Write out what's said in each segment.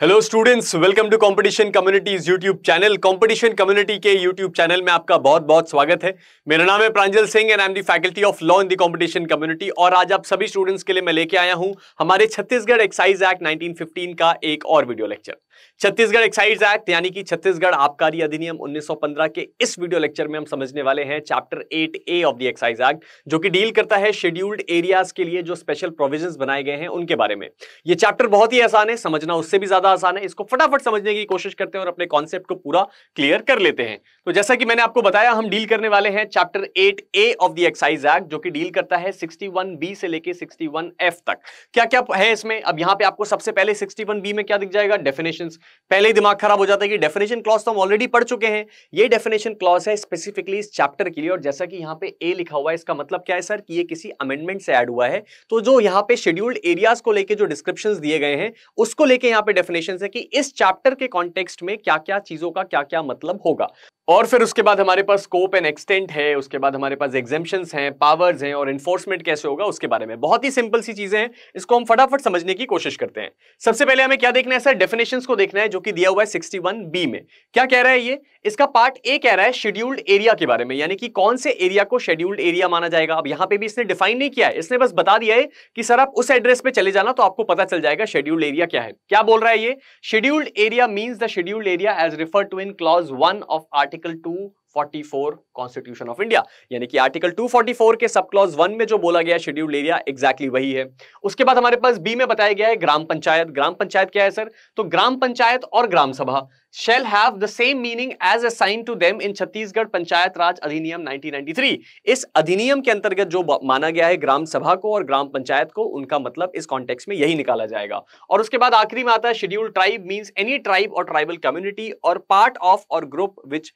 Hello students welcome to competition communities YouTube channel competition community के YouTube channel में आपका बहुत बहुत स्वागत है मेरा नाम है Pranjal Singh and I am the faculty of law in the competition community और आज आप सभी स्टूडेंट्स के लिए मैं लेके आया हूं हमारे छत्तीसगढ़ एक्साइज एक्ट नाइनटीन का एक और video lecture Chhattisgarh excise act यानी कि छत्तीसगढ़ आबकारी अधिनियम 1915 के इस वीडियो लेक्चर में हम समझने वाले हैं chapter 8 A of the excise act जो कि डील करता है शेड्यूल्ड एरियाज के लिए जो स्पेशल प्रोविजंस बनाए गए हैं उनके बारे में ये चैप्टर बहुत ही आसान है समझना उससे भी ज्यादा आसान है इसको फटाफट समझने की कोशिश करते हैं और अपने कॉन्सेप्ट को पूरा क्लियर कर लेते हैं तो जैसा कि मैंने आपको बताया हम डील करने वाले हैं chapter eight A of the excise act जो कि डील करता है सिक्सटी बी से लेकर सिक्सटी एफ तक क्या क्या है इसमें अब यहाँ पे आपको सबसे पहले सिक्सटी बी में क्या दिख जाएगा डेफिनेशन डेफिनेशन पहले ही दिमाग खराब हो जाता है कि डेफिनेशन क्लॉज तो हम ऑलरेडी पढ़ चुके हैं ये डेफिनेशन क्लॉज है स्पेसिफिकली इस चैप्टर के लिए और जैसा कि यहाँ पे ए लिखा हुआ है इसका मतलब क्या है सर कि ये किसी अमेंडमेंट से ऐड हुआ है तो जो यहाँ पे शेड्यूल्ड एरियाज को लेकर जो डिस्क्रिप्शन दिए गए हैं उसको लेकर यहाँ पे डेफिनेशन है कि इस चैप्टर के कॉन्टेक्स्ट में क्या क्या चीजों का क्या क्या मतलब होगा और फिर उसके बाद हमारे पास स्कोप एंड एक्सटेंट है उसके बाद हमारे पास एग्जेम्पन हैं पावर्स हैं और इन्फोर्समेंट कैसे होगा उसके बारे में बहुत ही सिंपल सी चीजें हैं इसको हम फटाफट समझने की कोशिश करते हैं सबसे पहले हमें क्या देखना है सर डेफिनेशन को देखना है जो कि दिया हुआ है सिक्सटी बी में क्या कह रहा है ये इसका पार्ट ए कह रहा है शेड्यूल्ड एरिया के बारे में यानी कि कौन से एरिया को शेड्यूल्ड एरिया माना जाएगा अब यहां पे भी इसने डिफाइन नहीं किया है इसने बस बता दिया है कि सर आप उस एड्रेस पे चले जाना तो आपको पता चल जाएगा शेड्यूल्ड एरिया क्या है क्या बोल रहा है ये scheduled area mean the scheduled area as refer to in clause one of article article 244 constitution of India यानी कि आर्टिकल 244 के सब क्लॉज वन में जो बोला गया शेड्यूल एरिया एक्जैक्टली वही है उसके बाद हमारे पास बी में बताया गया है ग्राम पंचायत ग्राम पंचायत क्या है सर तो ग्राम पंचायत और ग्राम सभा shall have the same meaning as sign to them in Chhattisgarh Panchayat Raj अधिनियम 1993 इस अधिनियम के अंतर्गत जो माना गया है ग्राम सभा को और ग्राम पंचायत को उनका मतलब इस कॉन्टेक्स्ट में यही निकाला जाएगा और उसके बाद आखिरी में आता है schedule tribe means any tribe or tribal community or part of or group which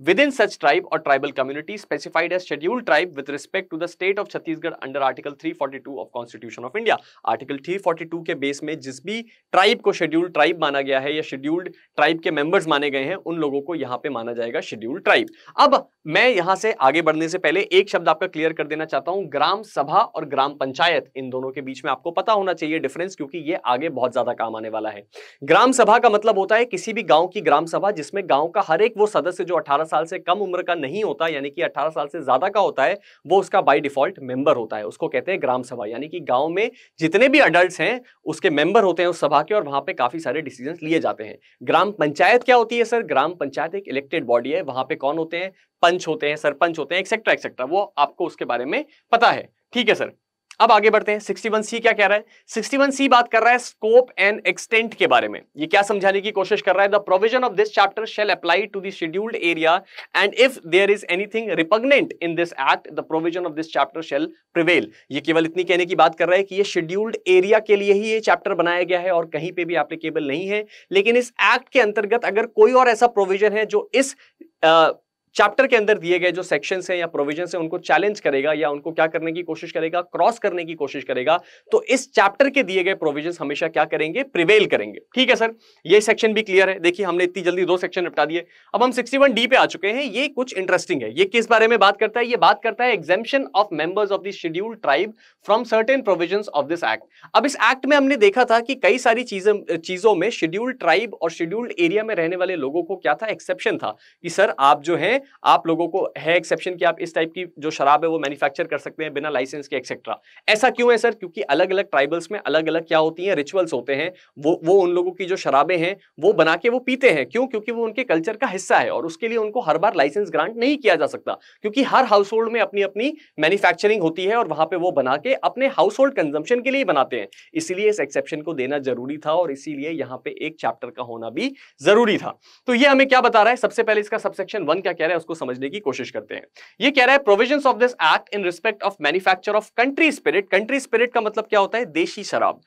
within such tribe or tribal community specified as scheduled tribe with respect to the state of Chhattisgarh under article 342 of constitution of India article 342 के base में जिस भी tribe को scheduled tribe माना गया है या scheduled tribe के मेंबर्स माने गए हैं उन लोगों को यहां पे माना जाएगा शेड्यूल्ड ट्राइब अब मैं यहाँ से आगे बढ़ने से पहले एक शब्द आपका क्लियर कर देना चाहता हूं ग्राम सभा और ग्राम पंचायत इन दोनों के बीच में आपको पता होना चाहिए डिफरेंस क्योंकि ये आगे बहुत ज्यादा काम आने वाला है ग्राम सभा का मतलब होता है किसी भी गांव की ग्राम सभा जिसमें गांव का हर एक वो सदस्य जो अठारह 18 साल से कम उम्र का नहीं होता यानी कि 18 साल से ज़्यादा का होता है वो उसका बाई डिफॉल्ट मेंबर होता है उसको कहते हैं ग्राम सभा यानी कि गांव में जितने भी अडल्ट हैं उसके मेंबर होते हैं उस सभा के और वहां पर काफ़ी सारे डिसीजन लिए जाते हैं ग्राम पंचायत क्या होती है सर ग्राम पंचायत एक इलेक्टेड बॉडी है वहां पे कौन होते हैं पंच होते हैं सरपंच होते हैं एक्सेट्रा एक्सेट्रा वो आपको उसके बारे में पता है ठीक है सर अब आगे बढ़ते हैं 61C क्या कह रहा है 61C बात कर रहा है स्कोप एंड एक्सटेंट के बारे में ये क्या समझाने की कोशिश कर रहा है the provision of this chapter shall apply to the scheduled area and if there is anything repugnant in this act the provision of this chapter shall prevail ये केवल इतनी कहने की बात कर रहा है कि ये शेड्यूल्ड एरिया के लिए ही ये चैप्टर बनाया गया है और कहीं पे भी एप्लीकेबल नहीं है लेकिन इस एक्ट के अंतर्गत अगर कोई और ऐसा प्रोविजन है जो इस uh, चैप्टर के अंदर दिए गए जो सेक्शन हैं या प्रोविजन हैं उनको चैलेंज करेगा या उनको क्या करने की कोशिश करेगा क्रॉस करने की कोशिश करेगा तो इस चैप्टर के दिए गए प्रोविजन हमेशा क्या करेंगे प्रिवेल करेंगे ठीक है सर ये सेक्शन भी क्लियर है देखिए हमने इतनी जल्दी दो सेक्शन निपटा दिए अब हम वन डी पे आ चुके हैं ये कुछ इंटरेस्टिंग है ये किस बारे में बात करता है ये बात करता है exemption of members of the schedule tribe from certain provision of this act अब इस एक्ट में हमने देखा था कि कई सारी चीजें चीजों में शेड्यूल्ड ट्राइब और शेड्यूल्ड एरिया में रहने वाले लोगों को क्या था एक्सेप्शन था कि सर आप जो है आप लोगों को है एक्सेप्शन कि आप इस टाइप की जो शराब है वो मैन्युफैक्चर कर सकते हैं बिना लाइसेंस के एक्सेट्रा ऐसा क्यों है सर क्योंकि अलग अलग ट्राइबल्स में अलग अलग क्या होती हैं रिचुअल्स होते हैं वो वो उन लोगों की जो शराबें हैं वो बना के वो पीते हैं क्यों क्योंकि वो उनके कल्चर का हिस्सा है और उसके लिए उनको हर बार लाइसेंस ग्रांट नहीं किया जा सकता क्योंकि हर हाउस होल्ड में अपनी अपनी मैन्युफैक्चरिंग होती है और वहां पर वो बना के अपने हाउस होल्ड कंजम्पन के लिए बनाते हैं इसीलिए इस एक्सेप्शन को देना जरूरी था और इसीलिए यहाँ पे एक चैप्टर का होना भी जरूरी था तो ये हमें क्या बता रहा है सबसे पहले इसका सबसेक्शन वन क्या कह रहा है है उसको समझने की कोशिश करते हैं ये कह रहा है provision of this act in respect of manufacture of country spirit country spirit का मतलब क्या होता है देशी शराब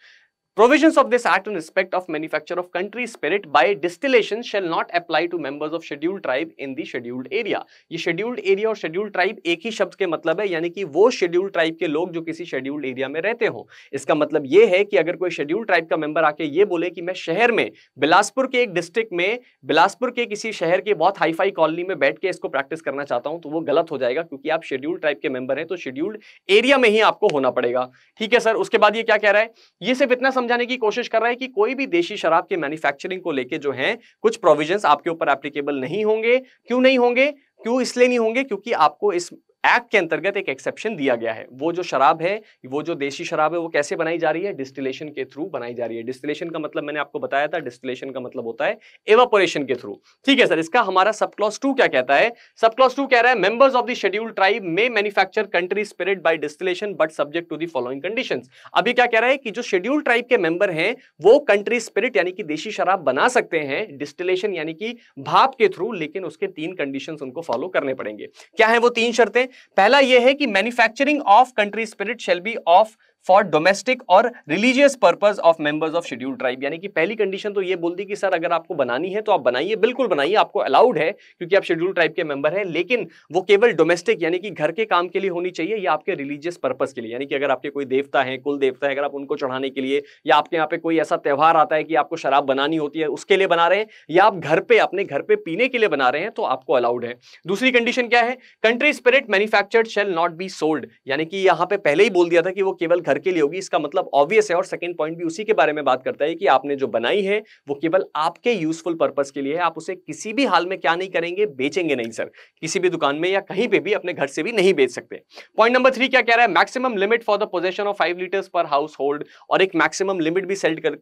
Provisions of this act in respect of manufacture of country spirit by distillation shall not apply to members of scheduled tribe in the scheduled area. ये scheduled area और scheduled tribe एक ही शब्द के मतलब है यानी कि वो scheduled tribe के लोग जो किसी scheduled area में रहते हो इसका मतलब ये है कि अगर कोई scheduled tribe का member आके ये बोले कि मैं शहर में बिलासपुर के एक डिस्ट्रिक्ट में बिलासपुर के किसी शहर के बहुत हाईफाई कॉलोनी में बैठ के इसको प्रैक्टिस करना चाहता हूँ तो वो गलत हो जाएगा क्योंकि आप शेड्यूल्ड ट्राइब के मेंबर हैं तो शेड्यूल्ड एरिया में ही आपको होना पड़ेगा ठीक है सर उसके बाद ये क्या कह रहा है ये सिर्फ इतना समझ समझाने की कोशिश कर रहा है कि कोई भी देशी शराब के मैन्युफैक्चरिंग को लेके जो है कुछ प्रोविजंस आपके ऊपर एप्लीकेबल नहीं होंगे क्यों नहीं होंगे क्यों इसलिए नहीं होंगे क्योंकि आपको इस एक्ट के अंतर्गत एक एक्सेप्शन दिया गया है वो जो शराब है वो जो देशी शराब है वो कैसे बनाई जा रही है डिस्टिलेशन के थ्रू बनाई जा रही है डिस्टिलेशन का मतलब मैंने आपको बताया था डिस्टिलेशन का मतलब होता है एवापोरेशन के थ्रू ठीक है सर इसका हमारा सब क्लॉस टू क्या कहता है सब क्लॉस टू कह रहा है members of the schedule tribe may manufacture country spirit by distillation but subject to the following condition अभी क्या कह रहा है कि जो शेड्यूल ट्राइब के मेंबर हैं वो कंट्री स्पिरिट यानी कि देशी शराब बना सकते हैं डिस्टिलेशन यानी कि भाप के थ्रू लेकिन उसके तीन कंडीशन उनको फॉलो करने पड़ेंगे क्या है वो तीन शर्तें पहला यह है कि manufacturing of country spirit shall be of for domestic or religious purpose of members of schedule tribe यानी कि पहली कंडीशन तो ये बोल दी कि सर अगर आपको बनानी है तो आप बनाइए बिल्कुल बनाइए आपको अलाउड है क्योंकि आप शेड्यूल ट्राइब के मेंबर हैं लेकिन वो केवल डोमेस्टिक यानी कि घर के काम के लिए होनी चाहिए या आपके रिलीजियस पर्पज के लिए यानी कि अगर आपके कोई देवता है कुल देवता है अगर आप उनको चढ़ाने के लिए या आपके यहाँ पे कोई ऐसा त्यौहार आता है कि आपको शराब बनानी होती है उसके लिए बना रहे हैं या आप घर पर अपने घर पे पीने के लिए बना रहे हैं तो आपको अलाउड है दूसरी कंडीशन क्या है country spirit manufactured shall not be sold यानी कि यहाँ पे पहले ही बोल दिया था कि वो केवल घर घर के लिए होगी इसका मतलब ऑब्वियस है और सेकंड पॉइंट भी उसी के बारे में बात करता है कि आपने जो बनाई है वो केवल आपके यूजफुल पर्पज के लिए है आप उसे किसी भी हाल में क्या नहीं करेंगे बेचेंगे नहीं सर किसी भी दुकान में या कहीं पर भी अपने घर से भी नहीं बेच सकते पॉइंट नंबर थ्री क्या कह रहा है maximum limit for the possession of five litres per household और एक मैक्सिमम लिमिट भी सेट कर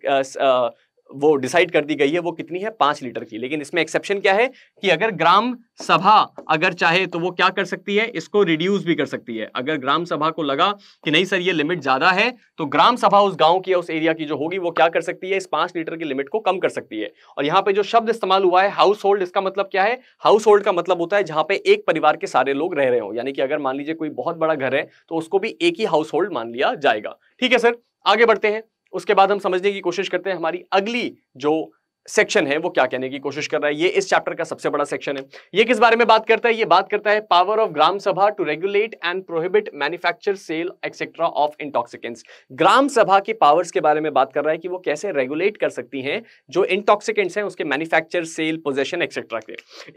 वो डिसाइड कर दी गई है वो कितनी है पांच लीटर की लेकिन इसमें एक्सेप्शन क्या है कि अगर ग्राम सभा अगर चाहे तो वो क्या कर सकती है इसको रिड्यूस भी कर सकती है अगर ग्राम सभा को लगा कि नहीं सर ये लिमिट ज्यादा है तो ग्राम सभा उस गांव की या उस एरिया की जो होगी वो क्या कर सकती है इस पांच लीटर की लिमिट को कम कर सकती है और यहाँ पे जो शब्द इस्तेमाल हुआ है हाउस होल्ड इसका मतलब क्या है हाउस होल्ड का मतलब होता है जहां पे एक परिवार के सारे लोग रह रहे हो यानी कि अगर मान लीजिए कोई बहुत बड़ा घर है तो उसको भी एक ही हाउस होल्ड मान लिया जाएगा ठीक है सर आगे बढ़ते हैं उसके बाद हम समझने की कोशिश करते हैं हमारी अगली जो सेक्शन है वो क्या कहने की कोशिश कर रहा है ये इस चैप्टर का सबसे बड़ा सेक्शन है ये किस बारे में बात करता है ये बात करता है power of Gram Sabha to regulate and prohibit manufacture sale etcetera of intoxicants Gram Sabha के पावर्स के बारे में बात कर रहा है कि वो कैसे रेगुलेट कर सकती हैं जो इंटॉक्सिकेंट्स हैं उसके मैन्युफैक्चर सेल पोजेशन एक्सेट्रा के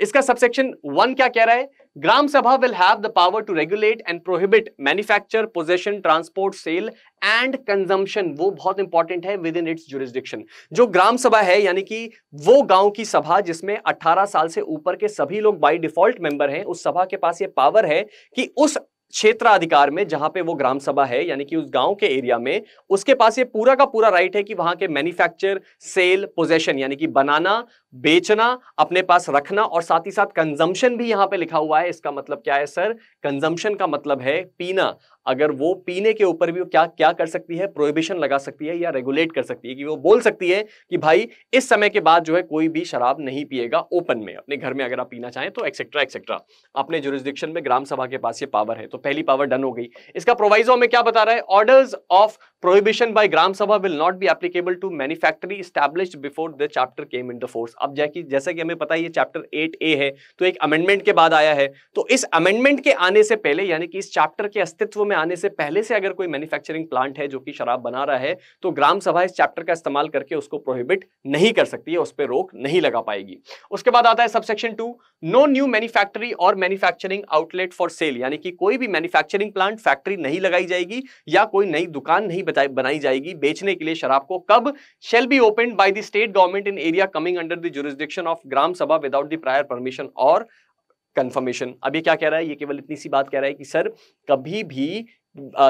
इसका सबसेक्शन वन क्या कह रहा है Gram Sabha will have the power to regulate and prohibit manufacture, possession transport sale and consumption वो बहुत इंपॉर्टेंट है विद इन इट्स जुरिस्डिक्शन जो ग्राम सभा है यानी कि वो गांव की सभा जिसमें 18 साल से ऊपर के सभी लोग बाय डिफॉल्ट मेंबर हैं उस सभा के पास ये पावर है कि उस क्षेत्राधिकार में जहां पे वो ग्राम सभा है यानी कि उस गांव के एरिया में उसके पास ये पूरा का पूरा राइट है कि वहां के मैन्युफैक्चर सेल पोजेशन यानी कि बनाना बेचना अपने पास रखना और साथ ही साथ कंजम्पशन भी यहां पे लिखा हुआ है इसका मतलब क्या है सर कंजम्पशन का मतलब है पीना अगर वो पीने के ऊपर भी क्या क्या कर सकती है प्रोहिबिशन लगा सकती है या रेगुलेट कर सकती है कि वो बोल सकती है कि भाई इस समय के बाद जो है कोई भी शराब नहीं पिएगा ओपन में अपने घर में अगर आप पीना चाहें तो एक्सेट्रा एक्सेट्रा अपने जुरिस्डिक्शन में ग्राम सभा के पास ये पावर है तो तो पहली पावर डन हो गई इसका प्रोवाइजो हमें क्या बता रहा है orders of prohibition by Gram Sabha will not be applicable to manufacturing manufactory before the chapter came in the force अब जैकि जैसा कि हमें पता है ये चैप्टर chapter ए है तो एक अमेंडमेंट के बाद आया है तो इस अमेंडमेंट के आने से पहले यानी कि इस चैप्टर के अस्तित्व में आने से पहले से अगर कोई मैन्युफैक्चरिंग प्लांट है जो कि शराब बना रहा है तो ग्राम सभा इस चैप्टर का इस्तेमाल करके उसको प्रोहिबिट नहीं कर सकती है उस पर रोक नहीं लगा पाएगी उसके बाद आता है subsection two no new manufacturing or manufacturing outlet for sale यानी कि कोई भी मैन्युफैक्चरिंग प्लांट फैक्ट्री नहीं लगाई जाएगी या कोई नई दुकान नहीं बनाई जाएगी बेचने के लिए शराब को कब shall be open by the state government in area coming under the jurisdiction of Gram Sabha without the prior permission or confirmation अभी क्या कह रहा है ये केवल इतनी सी बात कह रहा है कि सर कभी भी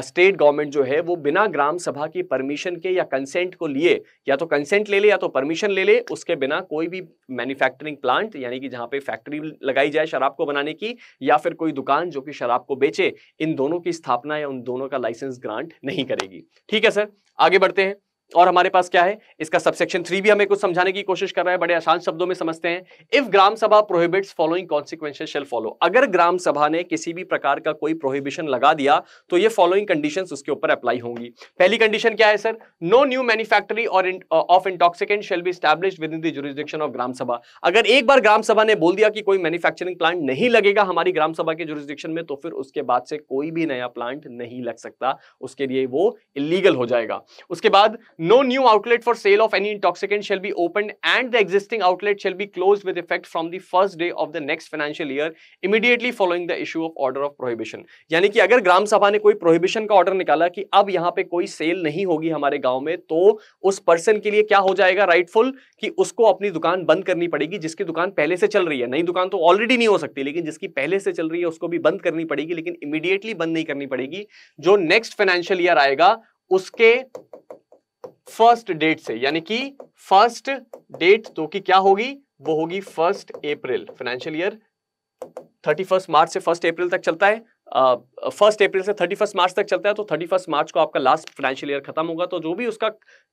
स्टेट गवर्नमेंट जो है वो बिना ग्राम सभा की परमिशन के या कंसेंट को लिए या तो कंसेंट ले ले या तो परमिशन ले ले उसके बिना कोई भी मैन्युफैक्चरिंग प्लांट यानी कि जहां पे फैक्ट्री लगाई जाए शराब को बनाने की या फिर कोई दुकान जो कि शराब को बेचे इन दोनों की स्थापना या उन दोनों का लाइसेंस ग्रांट नहीं करेगी ठीक है सर आगे बढ़ते हैं और हमारे पास क्या है इसका सबसेक्शन थ्री भी हमें कुछ समझाने की कोशिश कर रहा है बड़े आसान शब्दों में समझते हैं if Gram Sabha prohibits following consequences shall follow अगर ग्राम सभा ने किसी भी प्रकार का कोई प्रोहिबिशन लगा दिया तो ये फॉलोइंग कंडीशन उसके ऊपर अप्लाई होंगी पहली कंडीशन क्या है sir no new manufactory or of intoxicant shall be establish within the of Gram Sabha अगर एक बार ग्राम सभा ने बोल दिया कि कोई मैन्युफैक्चरिंग प्लांट नहीं लगेगा हमारी ग्राम सभा के जुरिस्डिक्शन में तो फिर उसके बाद से कोई भी नया प्लांट नहीं लग सकता उसके लिए वो इलीगल हो जाएगा उसके बाद no new outlet for sale of any intoxicant shall be open and the existing outlet shall be closed with effect from the first day of the next financial year immediately following the issue of order of prohibition यानी कि अगर ग्राम सभा ने कोई prohibition का order निकाला कि अब यहाँ पे कोई सेल नहीं होगी हमारे गांव में तो उस पर्सन के लिए क्या हो जाएगा राइटफुल कि उसको अपनी दुकान बंद करनी पड़ेगी जिसकी दुकान पहले से चल रही है नई दुकान तो ऑलरेडी नहीं हो सकती लेकिन जिसकी पहले से चल रही है उसको भी बंद करनी पड़ेगी लेकिन इमीडिएटली बंद नहीं करनी पड़ेगी जो नेक्स्ट फाइनेंशियल ईयर आएगा उसके फर्स्ट डेट से यानी कि फर्स्ट डेट तो कि क्या होगी वो होगी first April financial year thirty first March से फर्स्ट अप्रैल तक चलता है फर्स्ट अप्रैल से थर्टी फर्स्ट मार्च तक चलता है तो थर्टी फर्स्ट मार्च को आपका लास्ट फाइनेंशियल ईयर खत्म होगा तो जो भी उसका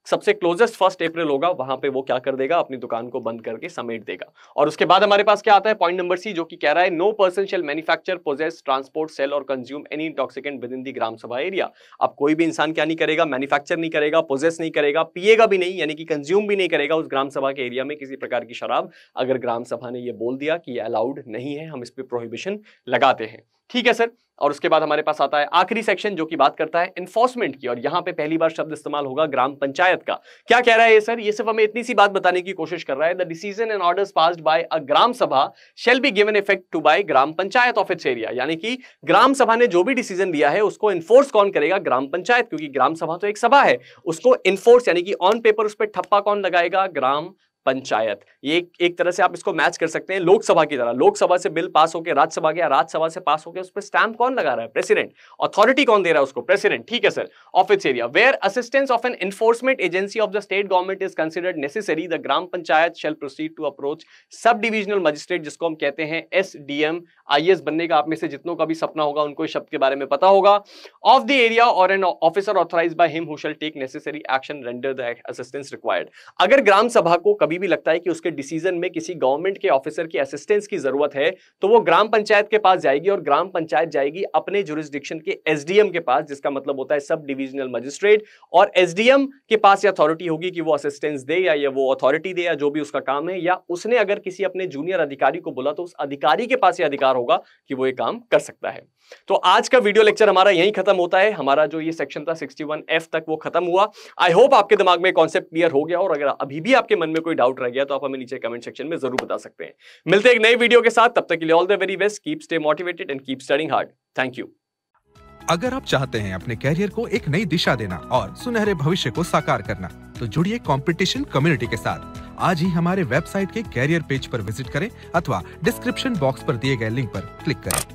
सबसे क्लोजेस्ट फर्स्ट अप्रैल होगा वहां पे वो क्या कर देगा अपनी दुकान को बंद करके समेट देगा और उसके बाद हमारे पास क्या आता है पॉइंट नंबर सी जो कि कह रहा है no person shall manufacture possess transport sale or consume any intoxicant within the Gram Sabha area अब कोई भी इंसान क्या नहीं करेगा मैन्युफैक्चर नहीं करेगा पोजेस नहीं करेगा पिएगा भी नहीं यानी कि कंज्यूम भी नहीं करेगा उस ग्राम सभा के एरिया में किसी प्रकार की शराब अगर ग्राम सभा ने यह बोल दिया कि ये अलाउड नहीं है हम इस पर प्रोहिबिशन लगाते हैं ठीक है सर और उसके बाद हमारे पास आता है आखिरी सेक्शन जो कि बात करता है इन्फोर्समेंट की और यहाँ पे पहली बार शब्द इस्तेमाल होगा ग्राम पंचायत का क्या कह रहा है ये सर ये सिर्फ हमें इतनी सी बात बताने की कोशिश कर रहा है the decision and orders passed by a Gram सभा shall be given effect to by Gram Panchayat of its area यानी कि ग्राम सभा ने जो भी डिसीजन दिया है उसको इन्फोर्स कौन करेगा ग्राम पंचायत क्योंकि ग्राम सभा तो एक सभा है उसको इन्फोर्स यानी कि ऑन पेपर उस पर ठप्पा कौन लगाएगा ग्राम पंचायत ये एक तरह से आप इसको मैच कर सकते हैं लोकसभा की तरह लोकसभा से बिल पास होकर राज्यसभा गया राज्यसभा से पास होकर उस पर स्टैम्प कौन लगा रहा है प्रेसिडेंट अथॉरिटी कौन दे रहा है उसको प्रेसिडेंट ठीक है sir office area where assistance of an enforcement agency of the state government is considered ने Gram Panchayat shall proceed to approach sub divisional magistrate जिसको हम कहते हैं S D M I S बनने का आप में से जितनों का भी सपना होगा उनको इस शब्द के बारे में पता होगा of the area or an officer authorise by him who take necessary action render the assistance required अगर ग्राम सभा को कभी अभी भी लगता है कि उसके डिसीजन में किसी गवर्नमेंट के ऑफिसर की असिस्टेंस की जरूरत है तो वो ग्राम पंचायत के पास जाएगी और ग्राम पंचायत जाएगी अपने जुरिस्डिक्शन के एसडीएम के पास जिसका मतलब होता है सब डिविजनल मजिस्ट्रेट और एसडीएम के पास ये अथॉरिटी होगी कि वो असिस्टेंस दे या, या वो अथॉरिटी दे या जो भी उसका काम है या उसने अगर किसी अपने जूनियर अधिकारी को बोला तो उस अधिकारी के पास ये अधिकार होगा कि वो ये काम कर सकता है तो आज का वीडियो लेक्चर हमारा यही खत्म होता है हमारा जो ये सेक्शन था एफ तक वो खत्म हुआ आई होप आपके दिमाग में कॉन्सेप्ट क्लियर हो गया और अगर अभी भी आपके मन में कोई डाउट रह गया तो आप हमें नीचे कमेंट सेक्शन में जरूर बता सकते हैं मिलते हैं एक नई वीडियो के साथ तब तक के लिए all the very best keep stay motivated and keep studying hard thank you अगर आप चाहते हैं अपने कैरियर को एक नई दिशा देना और सुनहरे भविष्य को साकार करना तो जुड़िए कंपटीशन कम्युनिटी के साथ आज ही हमारे वेबसाइट के कैरियर पेज पर विजिट करें अथवा डिस्क्रिप्शन बॉक्स पर दिए गए लिंक पर क्लिक करें